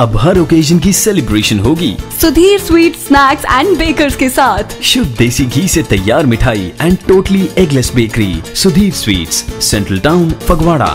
अब हर ओकेजन की सेलिब्रेशन होगी Sudhir sweet snacks and bakers के साथ शुद्ध देसी घी से तैयार मिठाई and totally eggless bakery Sudhir sweets central town Phagwara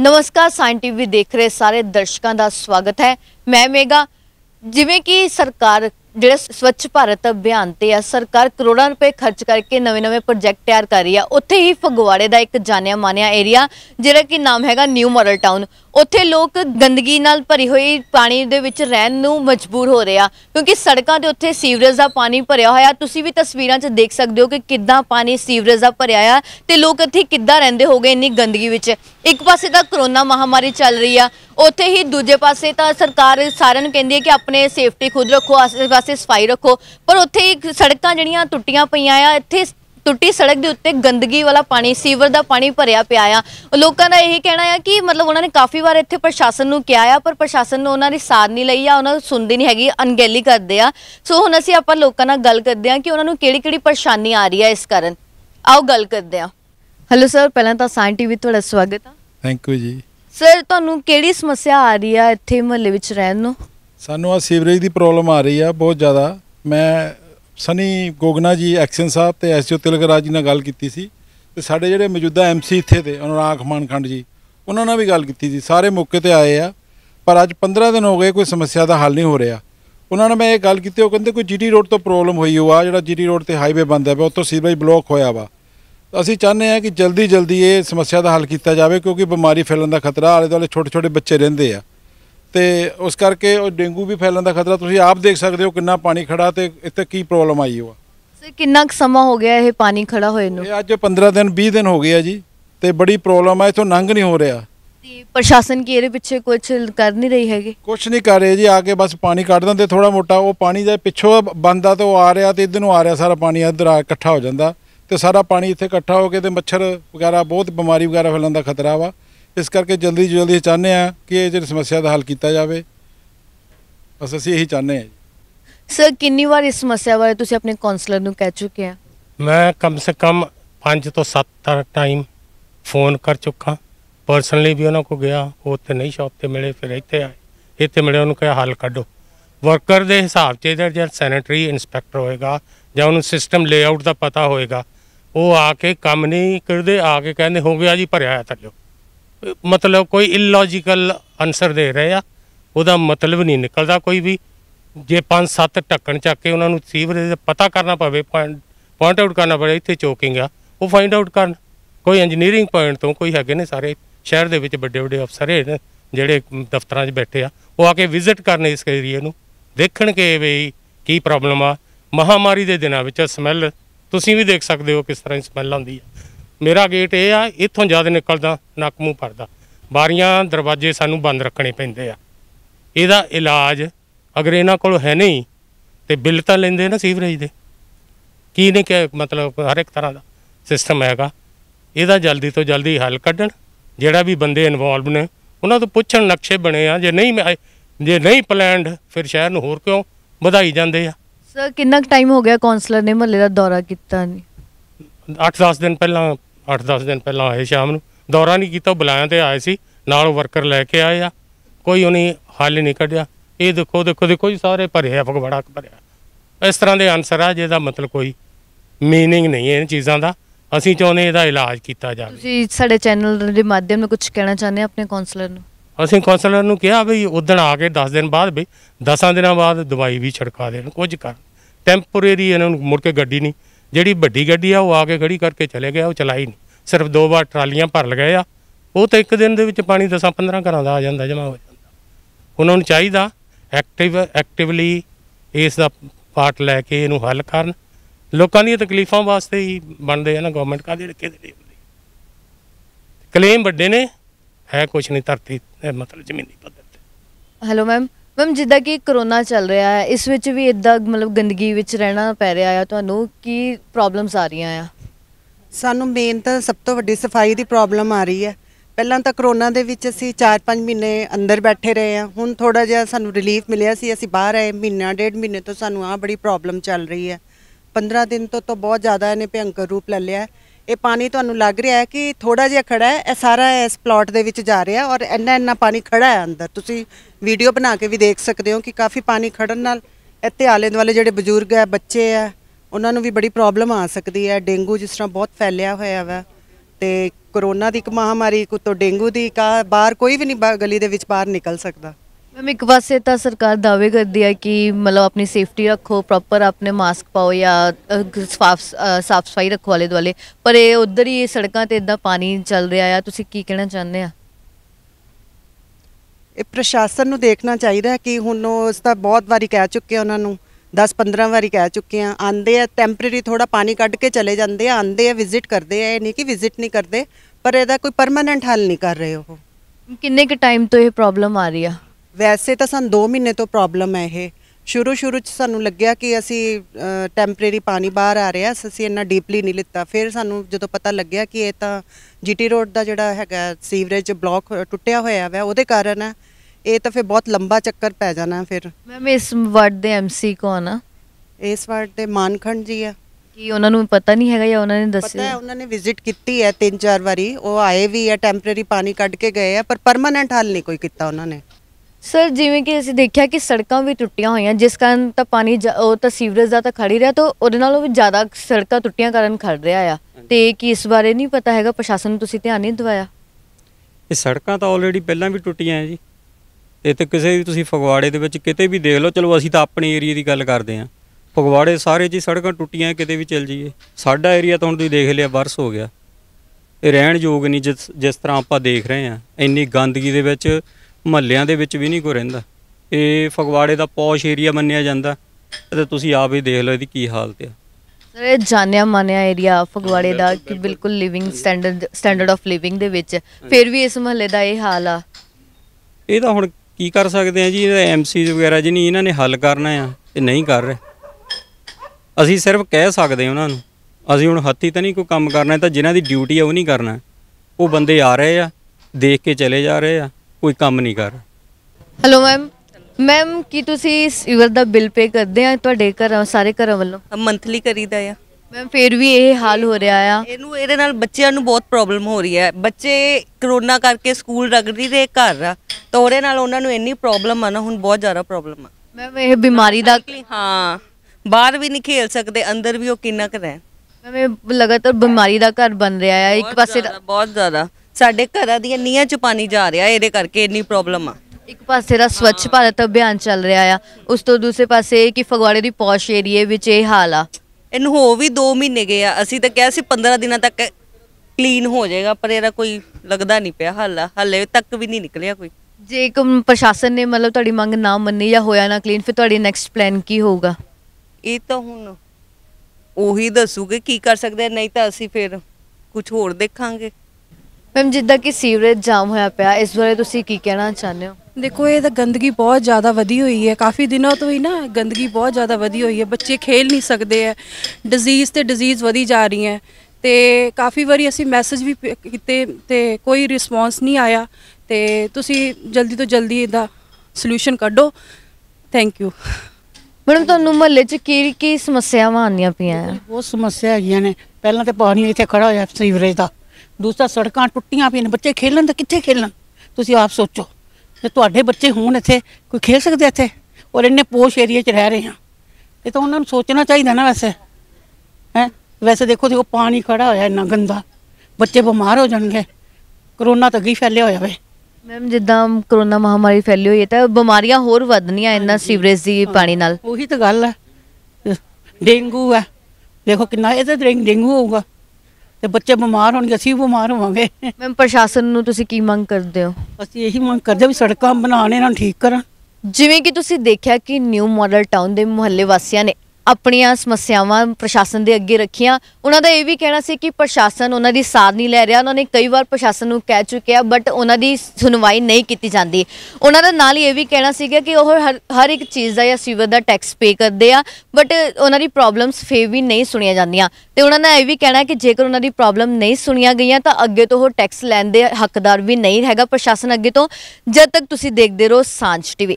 ਨਮਸਕਾਰ ਸਾਇੰਸ ਟੀਵੀ ਦੇਖ ਰਹੇ ਸਾਰੇ ਦਰਸ਼ਕਾਂ ਦਾ ਸਵਾਗਤ ਹੈ ਮੈਂ ਮੇਗਾ ਜਿਵੇਂ ਕਿ ਸਰਕਾਰ ਜਿਹੜਾ ਸਵੱਛ ਭਾਰਤ ਅਭਿਆਨ ਤੇ ਆ ਸਰਕਾਰ ਕਰੋੜਾਂ ਰੁਪਏ ਖਰਚ ਕਰਕੇ ਨਵੇਂ-ਨਵੇਂ ਪ੍ਰੋਜੈਕਟ ਤਿਆਰ ਕਰ ਰਹੀ ਆ ਉੱਥੇ ਹੀ ਫਗਵਾੜੇ ਦਾ ਇੱਕ ਜਾਣਿਆ ਮਾਨਿਆ ਏਰੀਆ ਜਿਹੜਾ ਕਿ ਨਾਮ ਹੈਗਾ ਨਿਊ ਮੋਰਲ ਟਾਊਨ ਉੱਥੇ ਲੋਕ ਗੰਦਗੀ ਨਾਲ ਭਰੀ ਹੋਈ ਪਾਣੀ ਦੇ ਵਿੱਚ ਰਹਿਣ ਨੂੰ ਮਜਬੂਰ ਹੋ ਰਿਹਾ ਕਿਉਂਕਿ ਸੜਕਾਂ ਦੇ ਉੱਥੇ ਸੀਵਰੇਜ ਦਾ ਪਾਣੀ ਭਰਿਆ ਹੋਇਆ ਤੁਸੀਂ ਵੀ ਤਸਵੀਰਾਂ 'ਚ ਦੇਖ ਸਕਦੇ ਹੋ ਕਿ ਕਿੱਦਾਂ ਪਾਣੀ ਸੀਵਰੇਜ ਦਾ ਭਰਿਆ ਆ ਤੇ ਲੋਕ ਇੱਥੇ ਕਿੱਦਾਂ ਰਹਿੰਦੇ ਹੋਗੇ ਇੰਨੀ ਗੰਦਗੀ ਵਿੱਚ ਇੱਕ ਪਾਸੇ ਤਾਂ ਕਰੋਨਾ ਮਹਾਮਾਰੀ ਚੱਲ ਰਹੀ ਆ ਉੱਥੇ ਹੀ ਦੂਜੇ ਪਾਸੇ ਤਾਂ ਸਰਕਾਰ ਸਾਰਿਆਂ ਨੂੰ ਕਹਿੰਦੀ ਹੈ ਕਿ ਆਪਣੇ ਸੇਫਟੀ ਖੁਦ ਰੱਖੋ ਆਸ ਪਾਸੇ ਸਫਾਈ ਰੱਖੋ ਪਰ ਉੱਥੇ ਹੀ ਸੜਕਾਂ ਜਿਹੜੀਆਂ ਟੁੱਟੀਆਂ ਪਈਆਂ ਆ ਇੱਥੇ ਟੁੱਟੀ ਸੜਕ ਦੇ ਉੱਤੇ ਗੰਦਗੀ ਵਾਲਾ ਪਾਣੀ ਸੀਵਰ ਦਾ ਪਾਣੀ ਭਰਿਆ ਪਿਆ ਆ ਲੋਕਾਂ ਦਾ ਇਹ ਕਹਿਣਾ ਆ ਕਿ ਮਤਲਬ ਉਹਨਾਂ ਨੇ ਕਾਫੀ ਵਾਰ ਇੱਥੇ ਪ੍ਰਸ਼ਾਸਨ ਨੂੰ ਕਿਹਾ ਆ ਪਰ ਪ੍ਰਸ਼ਾਸਨ ਨੇ ਉਹਨਾਂ ਦੀ ਸਾਥ ਨਹੀਂ ਲਈ ਆ ਉਹਨਾਂ ਨੂੰ ਸੁਣਦੀ ਨਹੀਂ ਹੈਗੀ ਅਣਗਹਿਲੀ ਕਰਦੇ ਆ ਸੋ ਹੁਣ ਅਸੀਂ ਆਪਾਂ ਲੋਕਾਂ ਨਾਲ ਗੱਲ ਕਰਦੇ ਆ ਕਿ ਉਹਨਾਂ ਨੂੰ ਕਿਹੜੀ ਕਿਹੜੀ ਪਰੇਸ਼ਾਨੀ ਆ ਰਹੀ ਆ ਇਸ ਕਾਰਨ ਆਓ ਗੱਲ ਕਰਦੇ ਆ ਹੈਲੋ ਸਰ ਪਹਿਲਾਂ ਤਾਂ ਸਾਇੰਸ ਟੀਵੀ ਤੁਹਾਡਾ ਸਵਾਗਤ ਆ ਥੈਂਕ ਯੂ ਜੀ ਸਰ ਤੁਹਾਨੂੰ ਕਿਹੜੀ ਸਮੱਸਿਆ ਆ ਰਹੀ ਆ ਇੱਥੇ ਮਹੱਲੇ ਵਿੱਚ ਰਹਿਣ ਨੂੰ ਸਾਨੂੰ ਆ ਸੀਵਰੇਜ ਦੀ ਪ੍ਰੋਬਲਮ ਆ ਰਹੀ ਆ ਬਹੁਤ ਜ਼ਿਆਦਾ ਮੈਂ ਸਨੀ ਗੋਗਨਾ ਜੀ ਐਕਸ਼ਨ ਸਾਹਿਬ ਤੇ ਐਸਓ ਤਿਲਕ ਰਾਜ ਜੀ ਨਾਲ ਗੱਲ ਕੀਤੀ ਸੀ ਤੇ ਸਾਡੇ ਜਿਹੜੇ ਮੌਜੂਦਾ ਐਮਸੀ ਇੱਥੇ ਦੇ ਅਨੁਰਾਗ ਖੰਡ ਜੀ ਉਹਨਾਂ ਨਾਲ ਵੀ ਗੱਲ ਕੀਤੀ ਸੀ ਸਾਰੇ ਮੌਕੇ ਤੇ ਆਏ ਆ ਪਰ ਅੱਜ 15 ਦਿਨ ਹੋ ਗਏ ਕੋਈ ਸਮੱਸਿਆ ਦਾ ਹੱਲ ਨਹੀਂ ਹੋ ਰਿਹਾ ਉਹਨਾਂ ਨੇ ਮੈਂ ਇਹ ਗੱਲ ਕੀਤੀ ਉਹ ਕਹਿੰਦੇ ਕੋਈ ਜੀਟੀ ਰੋਡ ਤੋਂ ਪ੍ਰੋਬਲਮ ਹੋਈ ਹੋਆ ਜਿਹੜਾ ਜੀਟੀ ਰੋਡ ਤੇ ਹਾਈਵੇ ਬੰਦ ਹੈ ਪਿਆ ਉੱਤੋਂ ਸੀਵਰੇਜ ਬਲੌਕ ਹੋਇਆ ਵਾ ਅਸੀਂ ਚਾਹੁੰਦੇ ਆ ਕਿ ਜਲਦੀ ਜਲਦੀ ਇਹ ਸਮੱਸਿਆ ਦਾ ਹੱਲ ਕੀਤਾ ਜਾਵੇ ਕਿਉਂਕਿ ਬਿਮਾਰੀ ਫੈਲਣ ਦਾ ਖਤਰਾ ਆਲੇ ਦੁਆਲੇ ਛੋਟੇ ਛੋਟੇ ਬੱਚੇ ਰਹਿੰਦੇ ਆ ਤੇ ਉਸ ਕਰਕੇ ਉਹ ਡੇਂਗੂ ਵੀ ਫੈਲਣ ਦਾ ਖਤਰਾ ਤੁਸੀਂ ਆਪ ਦੇਖ ਸਕਦੇ ਹੋ ਕਿੰਨਾ ਪਾਣੀ ਖੜਾ ਤੇ ਇੱਥੇ ਕੀ ਪ੍ਰੋਬਲਮ ਆਈ ਹੋਆ ਸਰ ਕਿੰਨਾ ਕੁ ਸਮਾਂ ਹੋ ਗਿਆ ਇਹ ਪਾਣੀ ਖੜਾ ਹੋਏ ਨੂੰ ਇਹ ਅੱਜ 15 ਦਿਨ 20 ਦਿਨ ਹੋ ਗਿਆ ਜੀ ਤੇ ਬੜੀ ਪ੍ਰੋਬਲਮ ਆ ਇਥੋਂ ਨੰਗ ਨਹੀਂ ਹੋ ਰਿਹਾ ਤੇ ਪ੍ਰਸ਼ਾਸਨ ਕੀ ਇਹਦੇ ਪਿੱਛੇ ਕੁਝ ਕਰ ਨਹੀਂ ਰਹੀ ਹੈਗੇ ਕੁਝ ਨਹੀਂ ਕਰ ਰਹੇ ਜੀ ਆ ਕੇ ਬਸ ਪਾਣੀ ਕੱਢ ਦਿੰਦੇ ਥੋੜਾ ਮੋਟਾ ਉਹ ਪਾਣੀ ਦੇ ਪਿੱਛੋਂ ਬੰਦਾ ਤੋਂ ਉਹ ਆ ਰਿਹਾ ਤੇ ਇਧਰ ਨੂੰ ਆ ਰਿਹਾ ਸਾਰਾ ਪਾਣੀ ਇਧਰ ਆ ਇਕੱਠਾ ਹੋ ਜਾਂਦਾ ਤੇ ਸਾਰਾ ਪਾਣੀ ਇੱਥੇ ਇਕੱਠਾ ਹੋ ਕੇ ਤੇ ਮੱਛਰ ਵਗੈਰਾ ਬਹੁਤ ਬਿਮਾਰੀ ਵਗੈਰਾ ਫੈਲਣ ਦਾ ਖਤਰਾ ਵਾ ਇਸ ਕਰਕੇ ਜਲਦੀ ਜਲਦੀ ਚਾਹੁੰਦੇ ਆ ਕਿ ਇਹ ਜਿਹੜੀ ਸਮੱਸਿਆ ਦਾ ਹੱਲ ਕੀਤਾ ਜਾਵੇ ਬਸ ਅਸੀਂ ਇਹੀ ਚਾਹੁੰਦੇ ਆ ਸਰ ਕਿੰਨੀ ਵਾਰ ਇਸ ਸਮੱਸਿਆ ਬਾਰੇ ਤੁਸੀਂ ਆਪਣੇ ਕਾਉਂਸਲਰ ਨੂੰ ਕਹਿ ਚੁੱਕੇ ਆ ਮੈਂ ਕਮ ਸੇ ਕਮ 5 ਤੋਂ 7 ਟਾਈਮ ਫੋਨ ਕਰ ਚੁੱਕਾ ਪਰਸਨਲੀ ਵੀ ਉਹਨਾਂ ਕੋ ਗਿਆ ਉਹ ਤੇ ਨਹੀਂ ਸ਼ੌਪ ਤੇ ਮਿਲੇ ਫਿਰ ਇੱਥੇ ਆਏ ਇੱਥੇ ਮਿਲੇ ਉਹਨੂੰ ਕਿਹਾ ਹੱਲ ਕੱਢੋ ਵਰਕਰ ਦੇ ਹਿਸਾਬ ਤੇ ਜਿਹੜਾ ਜਿਹੜਾ ਸੈਨੇਟਰੀ ਇਨਸਪੈਕਟਰ ਹੋਏਗਾ ਜਾਂ ਉਹਨੂੰ ਸਿਸਟਮ ਲੇਆਊਟ ਦਾ ਪਤਾ ਹੋਏਗਾ ਉਹ ਆ ਕੇ ਕੰਮ ਨਹੀਂ ਕਰਦੇ ਆ ਕੇ ਕਹਿੰਦੇ ਹੋ ਗਿਆ ਜੀ ਭਰਿਆ ਆ ਥੱਲੇ ਮਤਲਬ ਕੋਈ ਇਲੌਜੀਕਲ ਆਨਸਰ ਦੇ ਰਹੇ ਆ ਉਹਦਾ ਮਤਲਬ ਨਹੀਂ ਨਿਕਲਦਾ ਕੋਈ ਵੀ ਜੇ 5-7 ਟੱਕਣ ਚੱਕ ਕੇ ਉਹਨਾਂ ਨੂੰ ਸੀਵਰੇਜ ਦਾ ਪਤਾ ਕਰਨਾ ਪਵੇ ਪੁਆਇੰਟ ਆਊਟ ਕਰਨਾ ਪਵੇ ਇੱਥੇ ਚੋਕਿੰਗ ਆ ਉਹ ਫਾਈਂਡ ਆਊਟ ਕਰਨ ਕੋਈ ਇੰਜੀਨੀਅਰਿੰਗ ਪੁਆਇੰਟ ਤੋਂ ਕੋਈ ਹੈਗੇ ਨੇ ਸਾਰੇ ਸ਼ਹਿਰ ਦੇ ਵਿੱਚ ਵੱਡੇ ਵੱਡੇ ਅਫਸਰ ਨੇ ਜਿਹੜੇ ਦਫ਼ਤਰਾਂ 'ਚ ਬੈਠੇ ਆ ਉਹ ਆ ਕੇ ਵਿਜ਼ਿਟ ਕਰਨ ਇਸ ਏਰੀਆ ਨੂੰ ਦੇਖਣ ਕੇ ਵੀ ਕੀ ਪ੍ਰੋਬਲਮ ਆ ਮਹਾਮਾਰੀ ਦੇ ਦਿਨਾਂ ਵਿੱਚ ਸਮੈਲ ਤੁਸੀਂ ਵੀ ਦੇਖ ਸਕਦੇ ਹੋ ਕਿਸ ਤਰ੍ਹਾਂ ਦੀ ਸਮੈਲ ਆਉਂਦੀ ਆ ਮੇਰਾ ਗੇਟ ਇਹ ਆ ਇੱਥੋਂ ਜ਼ਿਆਦਾ ਨਿਕਲਦਾ ਨੱਕ ਮੂੰਹ ਪਰਦਾ ਬਾਰੀਆਂ ਦਰਵਾਜ਼ੇ ਸਾਨੂੰ ਬੰਦ ਰੱਖਣੇ ਪੈਂਦੇ ਆ ਇਹਦਾ ਇਲਾਜ ਅਗਰ ਇਹਨਾਂ ਕੋਲ ਹੈ ਨਹੀਂ ਤੇ ਬਿੱਲ ਤਾਂ ਲੈਂਦੇ ਨਾ ਸੀਵਰੇਜ ਦੇ ਕੀ ਨੇ ਕਿ ਮਤਲਬ ਹਰ ਇੱਕ ਤਰ੍ਹਾਂ ਦਾ ਸਿਸਟਮ ਹੈਗਾ ਇਹਦਾ ਜਲਦੀ ਤੋਂ ਜਲਦੀ ਹੱਲ ਕੱਢਣ ਜਿਹੜਾ ਵੀ ਬੰਦੇ ਇਨਵੋਲਵ ਨੇ ਉਹਨਾਂ ਤੋਂ ਪੁੱਛਣ ਨਕਸ਼ੇ ਬਣੇ ਆ ਜੇ ਨਹੀਂ ਜੇ ਨਹੀਂ ਪਲਾਨਡ ਫਿਰ ਸ਼ਹਿਰ ਨੂੰ ਹੋਰ ਕਿਉਂ ਵਧਾਈ ਜਾਂਦੇ ਆ ਸਰ ਕਿੰਨਾ ਟਾਈਮ ਹੋ ਗਿਆ ਕਾਉਂਸਲਰ ਨੇ ਮਹੱਲੇ ਦਾ ਦੌਰਾ ਕੀਤਾ ਨਹੀਂ 8-10 ਦਿਨ ਪਹਿਲਾਂ 8-10 ਦਿਨ ਪਹਿਲਾਂ ਆਏ ਸ਼ਾਮ ਨੂੰ ਦੌਰਾ ਨਹੀਂ ਕੀਤਾ ਬੁਲਾਇਆ ਤੇ ਆਏ ਸੀ ਨਾਲ ਵਰਕਰ ਲੈ ਕੇ ਆਏ ਆ ਕੋਈ ਉਹਨੇ ਹੱਲ ਨਹੀਂ ਕੱਢਿਆ ਇਹ ਦੇਖੋ ਦੇਖੋ ਦੇਖੋ ਜੀ ਸਾਰੇ ਭਰੇ ਆ ਫਗਵਾੜਾ ਭਰਿਆ ਇਸ ਤਰ੍ਹਾਂ ਦੇ ਆਨਸਰ ਆ ਜਿਹਦਾ ਮਤਲਬ ਕੋਈ ਮੀਨਿੰਗ ਨਹੀਂ ਹੈ ਇਹਨਾਂ ਚੀਜ਼ਾਂ ਦਾ ਅਸੀਂ ਚਾਹੁੰਦੇ ਇਹਦਾ ਇਲਾਜ ਕੀਤਾ ਜਾਵੇ ਤੁਸੀਂ ਸਾਡੇ ਚੈਨਲ ਦੇ ਮਾਧਿਅਮ ਨਾਲ ਕੁਝ ਕਹਿਣਾ ਚਾਹੁੰਦੇ ਆਪਣੇ ਕਾਉਂਸਲਰ ਨੂੰ ਅਸੀਂ ਕਾਉਂਸਲਰ ਨੂੰ ਕਿਹਾ ਵੀ ਉਦੋਂ ਆ ਕੇ 10 ਦਿਨ ਬਾਅਦ ਵੀ 10 ਦਿਨਾਂ ਬਾਅਦ ਦਵਾਈ ਵੀ ਛੜਕਾ ਦੇਣ ਕੁਝ ਕਰ ਟੈਂਪੋਰੇਰੀ ਇਹਨਾਂ ਨੂੰ ਮੁੜ ਕੇ ਗੱਡੀ ਨਹੀਂ ਜਿਹੜੀ ਵੱਡੀ ਗੱਡੀ ਆ ਉਹ ਆ ਕੇ ਖੜੀ ਕਰਕੇ ਚਲੇ ਗਿਆ ਉਹ ਚਲਾਈ ਨਹੀਂ ਸਿਰਫ ਦੋ ਵਾਰ ਟਰਾਲੀਆਂ ਭਰ ਲਗਏ ਆ ਉਹ ਤਾਂ ਇੱਕ ਦਿਨ ਦੇ ਵਿੱਚ ਪਾਣੀ 10-15 ਘਰਾਂ ਦਾ ਆ ਜਾਂਦਾ ਜਮਾ ਹੋ ਜਾਂਦਾ ਉਹਨਾਂ ਨੂੰ ਚਾਹੀਦਾ ਐਕਟਿਵ ਐਕਟਿਵਲੀ ਇਸ ਦਾ ਪਾਰਟ ਲੈ ਕੇ ਇਹਨੂੰ ਹੱਲ ਕਰਨ ਲੋਕਾਂ ਦੀਆਂ ਤਕਲੀਫਾਂ ਵਾਸਤੇ ਹੀ ਬਣਦੇ ਆ ਨਾ ਗਵਰਨਮੈਂਟ ਕਾਦੇ ਕਿਹਦੇ ਲਈ ਹੁੰਦੀ ਕਲੇਮ ਵੱਡੇ ਨੇ ਹੈ ਕੁਛ ਨਹੀਂ ਧਰਤੀ ਮਤਲਬ ਜ਼ਮੀਨੀ ਪੱਧਰ ਤੇ ਹੈਲੋ ਮੈਮ ਮੈਮ ਜਿੱਦਾਂ ਕਿ ਕਰੋਨਾ ਚੱਲ ਰਿਹਾ ਹੈ ਇਸ ਵਿੱਚ ਵੀ ਇਦਾਂ ਮਤਲਬ ਗੰਦਗੀ ਵਿੱਚ ਰਹਿਣਾ ਪੈ ਰਿਹਾ ਆ ਤੁਹਾਨੂੰ ਕੀ ਪ੍ਰੋਬਲਮਸ ਆ ਰਹੀਆਂ ਆ ਸਾਨੂੰ ਮੇਨ ਤਾਂ ਸਭ ਤੋਂ ਵੱਡੀ ਸਫਾਈ ਦੀ ਪ੍ਰੋਬਲਮ ਆ ਰਹੀ ਹੈ ਪਹਿਲਾਂ ਤਾਂ ਕਰੋਨਾ ਦੇ ਵਿੱਚ ਅਸੀਂ 4-5 ਮਹੀਨੇ ਅੰਦਰ ਬੈਠੇ ਰਹੇ ਹਾਂ ਹੁਣ ਥੋੜਾ ਜਿਹਾ ਸਾਨੂੰ ਰਿਲੀਫ ਮਿਲਿਆ ਸੀ ਅਸੀਂ ਬਾਹਰ ਆਏ ਮਹੀਨਾ ਡੇਢ ਮਹੀਨੇ ਤੋਂ ਸਾਨੂੰ ਆ ਬੜੀ ਪ੍ਰੋਬਲਮ ਚੱਲ ਰਹੀ ਹੈ 15 ਦਿਨ ਤੋਂ ਤਾਂ ਬਹੁਤ ਜ਼ਿਆਦਾ ਇਹਨੇ ਭਿਆੰਕਰ ਰੂਪ ਲੈ ਲਿਆ ਇਹ ਪਾਣੀ ਤੁਹਾਨੂੰ ਲੱਗ ਰਿਹਾ ਹੈ ਕਿ ਥੋੜਾ ਜਿਹਾ ਖੜਾ ਹੈ ਇਹ ਸਾਰਾ ਇਸ ਪਲਾਟ ਦੇ ਵਿੱਚ ਜਾ ਰਿਹਾ ਔਰ ਇੰਨਾ ਇੰਨਾ ਪਾਣੀ ਖੜਾ ਹੈ ਅੰਦਰ ਤੁਸੀਂ ਵੀਡੀਓ ਬਣਾ ਕੇ ਵੀ ਦੇਖ ਸਕਦੇ ਹੋ ਕਿ ਕਾਫੀ ਪਾਣੀ ਖੜਨ ਨਾਲ ਇੱਥੇ ਆਲੇ ਦੁਆਲੇ ਜਿਹੜੇ ਬਜ਼ੁਰਗ ਹੈ ਬੱਚੇ ਹੈ ਉਹਨਾਂ ਨੂੰ ਵੀ ਬੜੀ ਪ੍ਰੋਬਲਮ ਆ ਸਕਦੀ ਹੈ ਡੇਂਗੂ ਜਿਸ ਤਰ੍ਹਾਂ ਬਹੁਤ ਫੈਲਿਆ ਹੋਇਆ ਵਾ ਤੇ ਕਰੋਨਾ ਦੀ ਇੱਕ ਮਹਾਮਾਰੀ ਤੋਂ ਡੇਂਗੂ ਦੀ ਕਾ ਬਾਹਰ ਕੋਈ ਵੀ ਨਹੀਂ ਗਲੀ ਦੇ ਵਿੱਚ ਬਾਹਰ ਨਿਕਲ ਸਕਦਾ ਮੈਂ ਇੱਕ ਪਾਸੇ ਤਾਂ ਸਰਕਾਰ ਦਾਅਵੇ ਕਰਦੀ ਹੈ ਕਿ ਮਤਲਬ ਆਪਣੀ ਸੇਫਟੀ ਰੱਖੋ ਪ੍ਰੋਪਰ ਆਪਣੇ ਮਾਸਕ ਪਾਓ ਜਾਂ ਸਾਫ ਸਾਫ ਸਫਾਈ ਰੱਖੋ ਵਾਲੇ ਦੁਆਲੇ ਪਰ ਇਹ ਉਧਰ ਹੀ ਸੜਕਾਂ ਤੇ ਇਦਾਂ ਪਾਣੀ ਚੱਲ ਰਿਹਾ ਆ ਤੁਸੀਂ ਕੀ ਕਹਿਣਾ ਚਾਹੁੰਦੇ ਆ ਇਹ ਪ੍ਰਸ਼ਾਸਨ ਨੂੰ ਦੇਖਣਾ ਚਾਹੀਦਾ ਕਿ ਹੁਣ ਉਸ ਦਾ ਬਹੁਤ ਵਾਰੀ ਕਹਿ ਚੁੱਕੇ ਉਹਨਾਂ ਨੂੰ 10-15 ਵਾਰੀ ਕਹਿ ਚੁੱਕੇ ਆ ਆਂਦੇ ਆ ਟੈਂਪਰੇਰੀ ਥੋੜਾ ਪਾਣੀ ਕੱਢ ਕੇ ਚਲੇ ਜਾਂਦੇ ਆ ਆਂਦੇ ਆ ਵਿਜ਼ਿਟ ਕਰਦੇ ਆ ਇਹ ਨਹੀਂ ਕਿ ਵਿਜ਼ਿਟ ਨਹੀਂ ਕਰਦੇ ਪਰ ਇਹਦਾ ਕੋਈ ਪਰਮਨੈਂਟ ਹੱਲ ਨਹੀਂ ਕਰ ਰਹੇ ਉਹ ਕਿੰਨੇ ਕ ਟਾਈਮ ਤੋਂ ਇਹ ਪ੍ਰੋਬਲਮ ਆ ਰਹੀ ਆ ਵੈਸੇ ਤਾਂ ਸਾਨੂੰ 2 ਮਹੀਨੇ ਤੋਂ ਪ੍ਰੋਬਲਮ ਹੈ ਇਹ ਸ਼ੁਰੂ ਸ਼ੁਰੂ ਚ ਸਾਨੂੰ ਲੱਗਿਆ ਕਿ ਅਸੀਂ ਟੈਂਪਰੇਰੀ ਪਾਣੀ ਬਾਹਰ ਆ ਰਿਹਾ ਅਸੀਂ ਇੰਨਾ ਡੀਪਲੀ ਨਹੀਂ ਲਿੱਤਾ ਫਿਰ ਸਾਨੂੰ ਜਦੋਂ ਪਤਾ ਲੱਗਿਆ ਕਿ ਇਹ ਤਾਂ ਜੀਟੀ ਰੋਡ ਦਾ ਜਿਹੜਾ ਹੈਗਾ ਸੀਵਰੇਜ ਬਲੌਕ ਟੁੱਟਿਆ ਹੋਇਆ ਵਾ ਉਹਦੇ ਕਾਰਨ ਹੈ ਇਹ ਤਾਂ ਫਿਰ ਬਹੁਤ ਲੰਬਾ ਚੱਕਰ ਪੈ ਜਾਣਾ ਫਿਰ ਮੈਮ ਇਸ ਵਾਰਡ ਦੇ ਐਮਸੀ ਕੌਣ ਆ ਇਸ ਵਾਰਡ ਦੇ ਮਾਨਖੰਡ ਜੀ ਆ ਕੀ ਉਹਨਾਂ ਨੂੰ ਪਤਾ ਨਹੀਂ ਹੈਗਾ ਜਾਂ ਉਹਨਾਂ ਨੇ ਦੱਸਿਆ ਪਤਾ ਹੈ ਉਹਨਾਂ ਨੇ ਵਿਜ਼ਿਟ ਕੀਤੀ ਹੈ ਤਿੰਨ ਚਾਰ ਵਾਰੀ ਉਹ ਆਏ ਵੀ ਆ ਟੈਂਪਰੇਰੀ ਪਾਣੀ ਕੱਢ ਕੇ ਗਏ ਆ ਪਰ ਪਰਮਨੈਂਟ ਹੱਲ ਨਹੀਂ ਕੋਈ ਕੀਤਾ ਉਹਨਾਂ ਨੇ ਸਰ ਜਿਵੇਂ ਕਿ ਅਸੀਂ ਦੇਖਿਆ ਕਿ ਸੜਕਾਂ ਵੀ ਟੁੱਟੀਆਂ ਹੋਈਆਂ ਜਿਸ ਕਾਰਨ ਤਾਂ ਪਾਣੀ ਉਹ ਤਾਂ ਸੀਵਰੇਜ ਦਾ ਤਾਂ ਖੜੀ ਰਿਹਾ ਤਾਂ ਉਹਦੇ ਨਾਲੋਂ ਵੀ ਜ਼ਿਆਦਾ ਸੜਕਾਂ ਟੁੱਟੀਆਂ ਕਾਰਨ ਖੜ ਰਿਹਾ ਆ ਤੇ ਕੀ ਇਸ ਬਾਰੇ ਨਹੀਂ ਪਤਾ ਹੈਗਾ ਪ੍ਰਸ਼ਾਸਨ ਨੂੰ ਤੁਸੀਂ ਧਿਆਨ ਨਹੀਂ ਦਵਾਇਆ ਇਹ ਸੜਕਾਂ ਤਾਂ ਆਲਰੇਡੀ ਪਹਿਲਾਂ ਵੀ ਟੁੱਟੀਆਂ ਆ ਜੀ ਇਹ ਤੇ ਕਿਸੇ ਵੀ ਤੁਸੀਂ ਫਗਵਾੜੇ ਦੇ ਵਿੱਚ ਕਿਤੇ ਵੀ ਦੇਖ ਲਓ ਚਲੋ ਅਸੀਂ ਤਾਂ ਆਪਣੇ ਏਰੀਆ ਦੀ ਗੱਲ ਕਰਦੇ ਆਂ ਫਗਵਾੜੇ ਸਾਰੇ ਜੀ ਸੜਕਾਂ ਟੁੱਟੀਆਂ ਕਿਤੇ ਵੀ ਚੱਲ ਜਾਈਏ ਸਾਡਾ ਏਰੀਆ ਤਾਂ ਹੁਣ ਤੁਸੀਂ ਦੇਖ ਲਿਆ ਬਰਸ ਹੋ ਗਿਆ ਇਹ ਰਹਿਣ ਯੋਗ ਨਹੀਂ ਜਿਸ ਜਿਸ ਤਰ੍ਹਾਂ ਆਪਾਂ ਦੇਖ ਰਹੇ ਆਂ ਇੰਨੀ ਗੰਦਗੀ ਦੇ ਵਿੱਚ ਮਹੱਲਿਆਂ ਦੇ ਵਿੱਚ ਵੀ ਨਹੀਂ ਕੋ ਰਹਿੰਦਾ ਇਹ ਫਗਵਾੜੇ ਦਾ ਪੌਸ਼ ਏਰੀਆ ਮੰਨਿਆ ਜਾਂਦਾ ਤੇ ਤੁਸੀਂ ਆਪ ਹੀ ਦੇਖ ਲਓ ਇਹਦੀ ਕੀ ਹਾਲਤ ਹੈ ਸਰ ਇਹ ਜਾਣਿਆ ਮਾਨਿਆ ਏਰੀਆ ਫਗਵਾੜੇ ਦਾ ਕਿ ਬਿਲਕੁਲ living standard standard of living ਦੇ ਵਿੱਚ ਫਿਰ ਵੀ ਇਸ ਮਹੱਲੇ ਦਾ ਇਹ ਹਾਲ ਆ ਇਹ ਤਾਂ ਹੁਣ ਕੀ ਕਰ ਸਕਦੇ ਆ ਜੀ ਇਹ ਐਮਸੀਜ਼ ਵਗੈਰਾ ਜਿਹਨੀ ਇਹਨਾਂ ਨੇ ਹੱਲ ਕਰਨਾ ਆ ਤੇ ਨਹੀਂ ਕਰ ਰਹੇ ਅਸੀਂ ਸਿਰਫ ਕਹਿ ਸਕਦੇ ਉਹਨਾਂ ਨੂੰ ਅਸੀਂ ਹੁਣ ਹੱਥੀ ਤਾਂ ਨਹੀਂ ਕੋਈ ਕੰਮ ਕਰਨਾ ਤਾਂ ਜਿਨ੍ਹਾਂ ਦੀ ਡਿਊਟੀ ਆ ਉਹ ਨਹੀਂ ਕਰਨਾ ਉਹ ਬੰਦੇ ਆ ਰਹੇ ਆ ਦੇਖ ਕੇ ਚਲੇ ਜਾ ਰਹੇ ਆ ਕੋਈ ਕੰਮ ਨਹੀਂ ਕਰ ਹਲੋ ਮੈਮ ਮੈਮ ਕੀ ਤੁਸੀਂ ਇਸ ਦਾ ਬਿੱਲ ਪੇ ਕਰਦੇ ਆ ਤੁਹਾਡੇ ਘਰ ਸਾਰੇ ਘਰਾਂ ਵੱਲੋਂ ਮੰਥਲੀ ਕਰੀਦਾ ਆ ਮੈਂ ਫੇਰ ਵੀ ਇਹ ਹਾਲ ਹੋ ਰਿਹਾ ਆ ਇਹਨੂੰ ਇਹਦੇ ਨਾਲ ਬੱਚਿਆਂ ਨੂੰ ਬਹੁਤ ਪ੍ਰੋਬਲਮ ਹੋ ਰਹੀ ਹੈ ਬੱਚੇ ਕਰੋਨਾ ਕਰਕੇ ਸਕੂਲ ਰਗੜੀ ਦੇ ਘਰ ਆ ਤੋਰੇ ਨਾਲ ਉਹਨਾਂ ਨੂੰ ਇੰਨੀ ਪ੍ਰੋਬਲਮ ਆ ਨਾ ਹੁਣ ਬਹੁਤ ਜ਼ਿਆਦਾ ਪ੍ਰੋਬਲਮ ਆ ਮੈਂ ਇਹ ਬਿਮਾਰੀ ਦਾ ਹਾਂ ਬਾਹਰ ਵੀ ਨਹੀਂ ਖੇਲ ਸਕਦੇ ਅੰਦਰ ਵੀ ਉਹ ਕਿੰਨਾ ਕਰ ਰਹੇ ਮੈਮ ਲਗਾਤਾਰ ਬਿਮਾਰੀ ਦਾ ਘਰ ਬਣ ਰਿਹਾ ਆ ਇੱਕ ਪਾਸੇ ਬਹੁਤ ਜ਼ਿਆਦਾ ਸਾਡੇ ਘਰਾਂ ਦੀਆਂ ਨੀਆਂ ਚ ਪਾਣੀ ਜਾ ਰਿਹਾ ਇਹਦੇ ਕਰਕੇ ਇੰਨੀ ਪ੍ਰੋਬਲਮ ਆ ਇੱਕ ਪਾਸੇ ਦਾ ਸਵੱਛ ਭਾਰਤ ਅਭਿਆਨ ਚੱਲ ਰਿਹਾ ਆ ਉਸ ਤੋਂ ਦੂਸਰੇ ਪਾਸੇ ਕਿ ਫਗਵਾੜੇ ਦੀ ਪੌਸ਼ ਏਰੀਏ ਵਿੱਚ ਇਹ ਹਾਲ ਆ ਇਹਨੂੰ ਹੋ ਵੀ 2 ਮਹੀਨੇ ਗਏ ਆ ਅਸੀਂ ਤਾਂ ਕਿਹਾ ਸੀ 15 ਦਿਨਾਂ ਤੱਕ ਕਲੀਨ ਹੋ ਜਾਏਗਾ ਪਰ ਇਹਦਾ ਕੋਈ ਲੱਗਦਾ ਨਹੀਂ ਪਿਆ ਹੱਲ ਹੱਲੇ ਤੱਕ ਵੀ ਨਹੀਂ ਨਿਕਲਿਆ ਕੋਈ ਜੇ ਪ੍ਰਸ਼ਾਸਨ ਨੇ ਮਤਲਬ ਤੁਹਾਡੀ ਮੰਗ ਨਾ ਮੰਨੀ ਜਾਂ ਹੋਇਆ ਨਾ ਕਲੀਨ ਫਿਰ ਤੁਹਾਡੀ ਨੈਕਸਟ ਪਲਾਨ ਕੀ ਹੋਊਗਾ ਇਹ ਤਾਂ ਹੁਣ ਉਹੀ ਦੱਸੂਗੇ ਕੀ ਕਰ ਸਕਦੇ ਨਹੀਂ ਤਾਂ ਅਸੀਂ ਫਿਰ ਕੁਝ ਹੋਰ ਦੇਖਾਂਗੇ ਮੈਮ ਜਿੱਦਾਂ ਕਿ ਸੀਵਰੇਜ ਜਾਮ ਹੋਇਆ ਪਿਆ ਇਸ ਬਾਰੇ ਤੁਸੀਂ ਕੀ ਕਹਿਣਾ ਚਾਹੁੰਦੇ ਹੋ ਦੇਖੋ ਇਹ ਤਾਂ ਗੰਦਗੀ ਬਹੁਤ ਜ਼ਿਆਦਾ ਵਧੀ ਹੋਈ ਹੈ ਕਾਫੀ ਦਿਨਾਂ ਤੋਂ ਹੀ ਨਾ ਗੰਦਗੀ ਬਹੁਤ ਜ਼ਿਆਦਾ ਵਧੀ ਹੋਈ ਹੈ ਬੱਚੇ ਖੇਲ ਨਹੀਂ ਸਕਦੇ ਐ ਡਿਜ਼ੀਜ਼ ਤੇ ਡਿਜ਼ੀਜ਼ ਵਧੀ ਜਾ ਰਹੀ ਹੈ ਤੇ ਕਾਫੀ ਵਾਰੀ ਅਸੀਂ ਮੈਸੇਜ ਵੀ ਕੀਤੇ ਤੇ ਕੋਈ ਰਿਸਪੌਂਸ ਨਹੀਂ ਆਇਆ ਤੇ ਤੁਸੀਂ ਜਲਦੀ ਤੋਂ ਜਲਦੀ ਇਹਦਾ ਸੋਲੂਸ਼ਨ ਕੱਢੋ ਥੈਂਕ ਯੂ ਮੈਡਮ ਤੁਹਾਨੂੰ ਮੱਲੇ 'ਚ ਕੀ ਕੀ ਸਮੱਸਿਆਵਾਂ ਆਉਂਦੀਆਂ ਪਈਆਂ ਬਹੁਤ ਸਮੱਸਿਆ ਹੈਗੀਆਂ ਨੇ ਪਹਿਲਾਂ ਤੇ ਪਾਣੀ ਇੱਥੇ ਖੜਾ ਹੋਇਆ ਸੀਵਰੇਜ ਦਾ ਦੂਸਰਾ ਸੜਕਾਂ ਟੁੱਟੀਆਂ ਪਈਆਂ ਨੇ ਬੱਚੇ ਖੇਲਣ ਤਾਂ ਕਿੱਥੇ ਖੇਲਣ ਤੁਸੀਂ ਆਪ ਸੋਚੋ ਤੇ ਤੁਹਾਡੇ ਬੱਚੇ ਹੋਣ ਇੱਥੇ ਕੋਈ ਖੇਲ ਸਕਦੇ ਇੱਥੇ ਔਰ ਇੰਨੇ ਪੋਸ਼ ਏਰੀਆ 'ਚ ਰਹਿ ਰਹੇ ਆ ਇਹ ਤਾਂ ਉਹਨਾਂ ਨੂੰ ਸੋਚਣਾ ਚਾਹੀਦਾ ਨਾ ਵੈਸੇ ਹੈ ਵੈਸੇ ਦੇਖੋ ਉਹ ਪਾਣੀ ਖੜਾ ਹੋਇਆ ਇੰਨਾ ਗੰਦਾ ਬੱਚੇ ਬਿਮਾਰ ਹੋ ਜਾਣਗੇ ਕਰੋਨਾ ਤਾਂ ਅੱਗੇ ਫੈਲਿਆ ਹੋਇਆ ਵੇ ਮੈਮ ਜਿੱਦਾਂ ਕਰੋਨਾ ਮਹਾਮਾਰੀ ਫੈਲੀ ਹੋਈ ਹੈ ਤਾਂ ਬਿਮਾਰੀਆਂ ਹੋਰ ਵਧਣੀਆਂ ਇੰਨਾ ਸੀਵਰੇਜ ਦੀ ਪਾਣੀ ਨਾਲ ਉਹੀ ਤਾਂ ਗੱਲ ਹੈ ਡੇਂਗੂ ਆ ਦੇਖੋ ਕਿੰਨਾ ਇਹ ਤਾਂ ਡੇਂਗੂ ਹੋਊਗਾ ਤੇ ਬੱਚੇ ਬਿਮਾਰ ਹੋਣਗੇ ਅਸੀਂ ਬਿਮਾਰ ਹੋਵਾਂਗੇ ਮੈਮ ਪ੍ਰਸ਼ਾਸਨ ਨੂੰ ਤੁਸੀਂ ਕੀ ਮੰਗ ਕਰਦੇ ਹੋ ਅਸੀਂ ਇਹੀ ਮੰਗ ਕਰਦੇ ਵੀ ਸੜਕਾਂ ਬਣਾਣੇ ਨਾਲ ਠੀਕ ਕਰਾਂ ਜਿਵੇਂ ਕਿ ਤੁਸੀਂ ਦੇਖਿਆ ਕਿ ਨਿਊ ਮਾਡਲ ਟਾਊਨ ਦੇ ਮੁਹੱਲੇ ਵਾਸੀਆਂ ਨੇ ਆਪਣੀਆਂ ਸਮੱਸਿਆਵਾਂ ਪ੍ਰਸ਼ਾਸਨ ਦੇ ਅੱਗੇ ਰੱਖੀਆਂ ਉਹਨਾਂ ਦਾ ਇਹ ਵੀ ਕਹਿਣਾ ਸੀ ਕਿ ਪ੍ਰਸ਼ਾਸਨ ਉਹਨਾਂ ਦੀ ਸਾਥ ਨਹੀਂ ਲੈ ਰਿਹਾ ਉਹਨਾਂ ਨੇ ਕਈ ਵਾਰ ਪ੍ਰਸ਼ਾਸਨ ਨੂੰ ਕਹਿ ਚੁੱਕਿਆ ਬਟ ਉਹਨਾਂ ਦੀ ਸੁਣਵਾਈ ਨਹੀਂ ਕੀਤੀ ਜਾਂਦੀ ਉਹਨਾਂ ਦਾ ਨਾਲ ਹੀ ਇਹ ਵੀ ਕਹਿਣਾ ਸੀਗਾ ਕਿ ਉਹ ਹਰ ਇੱਕ ਚੀਜ਼ ਦਾ ਜਾਂ ਸਿਵਰ ਦਾ ਟੈਕਸ ਪੇ ਕਰਦੇ ਆ ਬਟ ਉਹਨਾਂ ਦੀ ਪ੍ਰੋਬਲਮਸ ਫੇ ਵੀ ਨਹੀਂ ਸੁਣੀਆਂ ਜਾਂਦੀਆਂ ਤੇ ਉਹਨਾਂ ਨੇ ਇਹ ਵੀ ਕਹਿਣਾ ਕਿ ਜੇਕਰ ਉਹਨਾਂ ਦੀ ਪ੍ਰੋਬਲਮ ਨਹੀਂ ਸੁਣੀਆਂ ਗਈਆਂ ਤਾਂ ਅੱਗੇ ਤੋਂ ਉਹ ਟੈਕਸ ਲੈਣ ਦੇ ਹੱਕਦਾਰ ਵੀ ਨਹੀਂ ਹੈਗਾ ਪ੍ਰਸ਼ਾਸਨ ਅੱਗੇ ਤੋਂ ਜਦ ਤੱਕ ਤੁਸੀਂ ਦੇਖਦੇ ਰਹੋ ਸਾਂਝ ਟੀਵੀ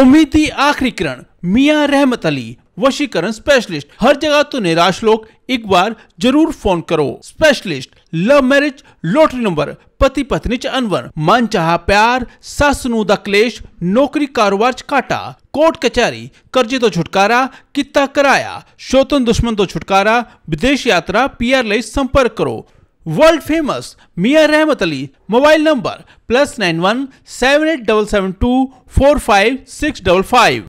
ਉਮੀਦ ਦੀ ਆਖਰੀ ਕਿਰਨ ਮੀਆਂ ਰਹਿਮਤ ਅਲੀ वशीकरण स्पेशलिस्ट हर जगह तो निराश लोग एक बार जरूर फोन करो specialist love marriage lottery number पति पत्नी च अनवर मन चाह प्यार सस नू क्लेश नौकरी कारोबार च घाटा कोर्ट कचहरी कर्जे तो छुटकारा किता कराया शोतन दुश्मन तो छुटकारा विदेश यात्रा पीआर ਲਈ संपर्क करो world famous Miya Rehmat Ali mobile number plus nine one seven eight double seven two four five six double five